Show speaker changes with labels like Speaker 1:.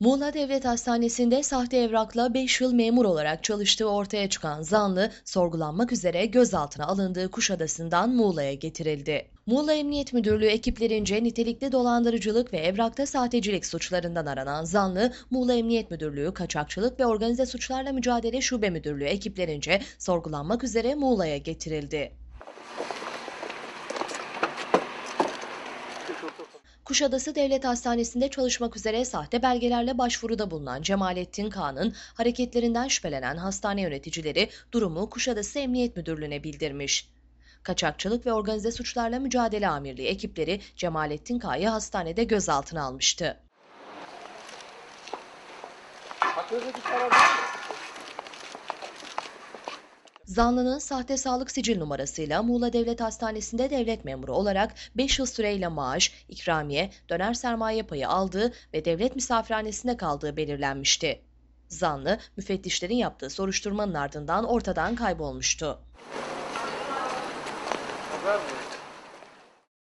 Speaker 1: Muğla Devlet Hastanesi'nde sahte evrakla 5 yıl memur olarak çalıştığı ortaya çıkan zanlı sorgulanmak üzere gözaltına alındığı Kuşadası'ndan Muğla'ya getirildi. Muğla Emniyet Müdürlüğü ekiplerince nitelikli dolandırıcılık ve evrakta sahtecilik suçlarından aranan zanlı Muğla Emniyet Müdürlüğü Kaçakçılık ve Organize Suçlarla Mücadele Şube Müdürlüğü ekiplerince sorgulanmak üzere Muğla'ya getirildi. Kuşadası Devlet Hastanesi'nde çalışmak üzere sahte belgelerle başvuruda bulunan Cemalettin Kağan'ın hareketlerinden şüphelenen hastane yöneticileri durumu Kuşadası Emniyet Müdürlüğü'ne bildirmiş. Kaçakçılık ve Organize Suçlarla Mücadele Amirliği ekipleri Cemalettin K'yı hastanede gözaltına almıştı. Hakkınızda bir Zanlının sahte sağlık sicil numarasıyla Muğla Devlet Hastanesi'nde devlet memuru olarak 5 yıl süreyle maaş, ikramiye, döner sermaye payı aldığı ve devlet misafirhanesinde kaldığı belirlenmişti. Zanlı, müfettişlerin yaptığı soruşturmanın ardından ortadan kaybolmuştu. Haber mi?